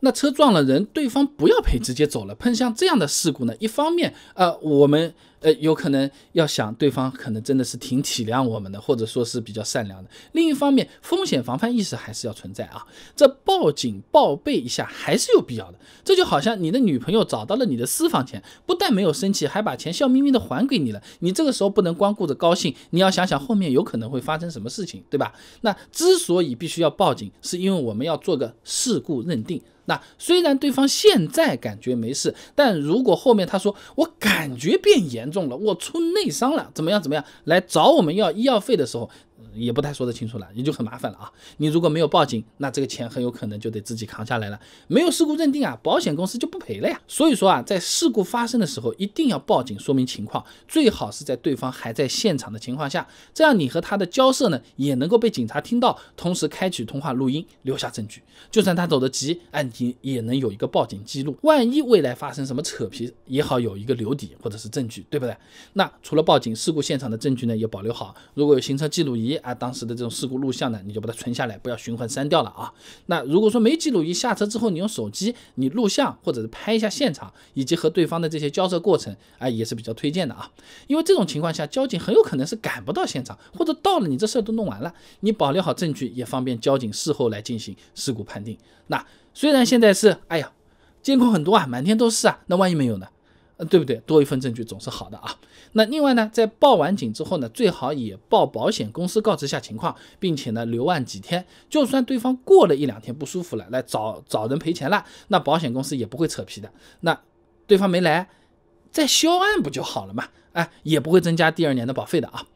那车撞了人，对方不要赔，直接走了。碰像这样的事故呢？一方面，呃，我们呃有可能要想对方可能真的是挺体谅我们的，或者说是比较善良的。另一方面，风险防范意识还是要存在啊。这报警报备一下还是有必要的。这就好像你的女朋友找到了你的私房钱，不但没有生气，还把钱笑眯眯的还给你了。你这个时候不能光顾着高兴，你要想想后面有可能会发生什么事情，对吧？那之所以必须要报警，是因为我们要做个事故认定。那虽然对方现在感觉没事，但如果后面他说我感觉变严重了，我出内伤了，怎么样怎么样来找我们要医药费的时候。也不太说得清楚了，也就很麻烦了啊！你如果没有报警，那这个钱很有可能就得自己扛下来了。没有事故认定啊，保险公司就不赔了呀。所以说啊，在事故发生的时候一定要报警说明情况，最好是在对方还在现场的情况下，这样你和他的交涉呢也能够被警察听到，同时开启通话录音留下证据。就算他走得急，案件也能有一个报警记录。万一未来发生什么扯皮也好有一个留底或者是证据，对不对？那除了报警，事故现场的证据呢也保留好，如果有行车记录仪。啊，当时的这种事故录像呢，你就把它存下来，不要循环删掉了啊。那如果说没记录仪，下车之后你用手机你录像，或者是拍一下现场，以及和对方的这些交涉过程啊，也是比较推荐的啊。因为这种情况下，交警很有可能是赶不到现场，或者到了你这事儿都弄完了，你保留好证据，也方便交警事后来进行事故判定。那虽然现在是哎呀，监控很多啊，满天都是啊，那万一没有呢？对不对？多一份证据总是好的啊。那另外呢，在报完警之后呢，最好也报保险公司，告知一下情况，并且呢留案几天。就算对方过了一两天不舒服了，来找找人赔钱了，那保险公司也不会扯皮的。那对方没来，再销案不就好了嘛？哎，也不会增加第二年的保费的啊。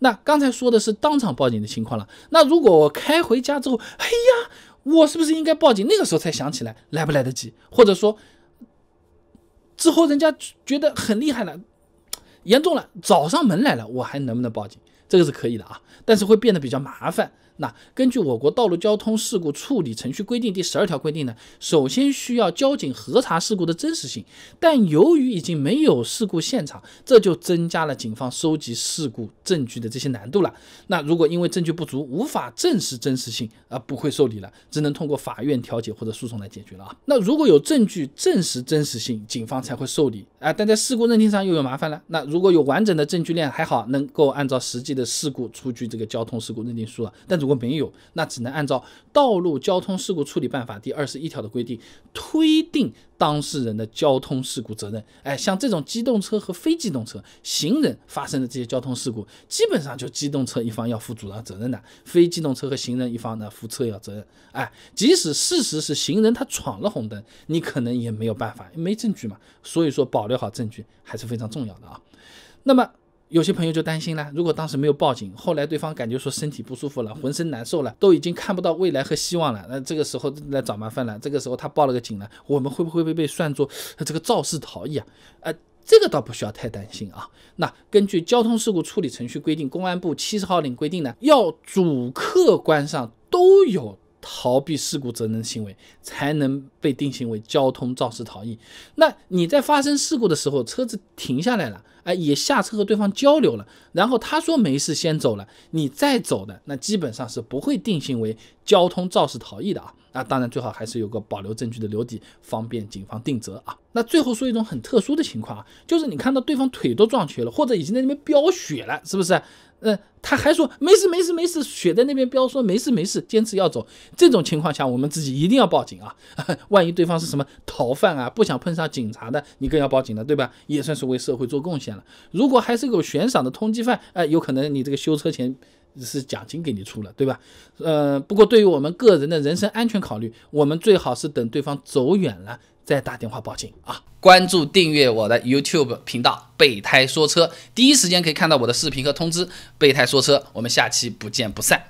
那刚才说的是当场报警的情况了。那如果我开回家之后，哎呀，我是不是应该报警？那个时候才想起来，来不来得及？或者说？之后人家觉得很厉害了，严重了，找上门来了，我还能不能报警？这个是可以的啊，但是会变得比较麻烦。那根据我国道路交通事故处理程序规定第十二条规定呢，首先需要交警核查事故的真实性，但由于已经没有事故现场，这就增加了警方收集事故证据的这些难度了。那如果因为证据不足无法证实真实性而不会受理了，只能通过法院调解或者诉讼来解决了啊。那如果有证据证实真实性，警方才会受理啊。但在事故认定上又有麻烦了。那如果有完整的证据链，还好能够按照实际的事故出具这个交通事故认定书啊，但如如果没有，那只能按照《道路交通事故处理办法》第二十一条的规定，推定当事人的交通事故责任。哎，像这种机动车和非机动车、行人发生的这些交通事故，基本上就机动车一方要负主要责任的，非机动车和行人一方呢负次要责任。哎，即使事实是行人他闯了红灯，你可能也没有办法，没证据嘛。所以说，保留好证据还是非常重要的啊。那么。有些朋友就担心了，如果当时没有报警，后来对方感觉说身体不舒服了，浑身难受了，都已经看不到未来和希望了，那这个时候来找麻烦了，这个时候他报了个警了，我们会不会被被算作这个肇事逃逸啊？呃，这个倒不需要太担心啊。那根据交通事故处理程序规定，公安部七十号令规定呢，要主客观上都有。逃避事故责任行为才能被定性为交通肇事逃逸。那你在发生事故的时候，车子停下来了，哎，也下车和对方交流了，然后他说没事，先走了，你再走的，那基本上是不会定性为交通肇事逃逸的啊。那当然最好还是有个保留证据的留底，方便警方定责啊。那最后说一种很特殊的情况啊，就是你看到对方腿都撞瘸了，或者已经在那边飙血了，是不是？呃，他还说没事没事没事，血在那边飙，说没事没事，坚持要走。这种情况下，我们自己一定要报警啊！万一对方是什么逃犯啊，不想碰上警察的，你更要报警了，对吧？也算是为社会做贡献了。如果还是有悬赏的通缉犯，哎，有可能你这个修车钱。是奖金给你出了，对吧？呃，不过对于我们个人的人身安全考虑，我们最好是等对方走远了再打电话报警啊！关注订阅我的 YouTube 频道“备胎说车”，第一时间可以看到我的视频和通知。“备胎说车”，我们下期不见不散。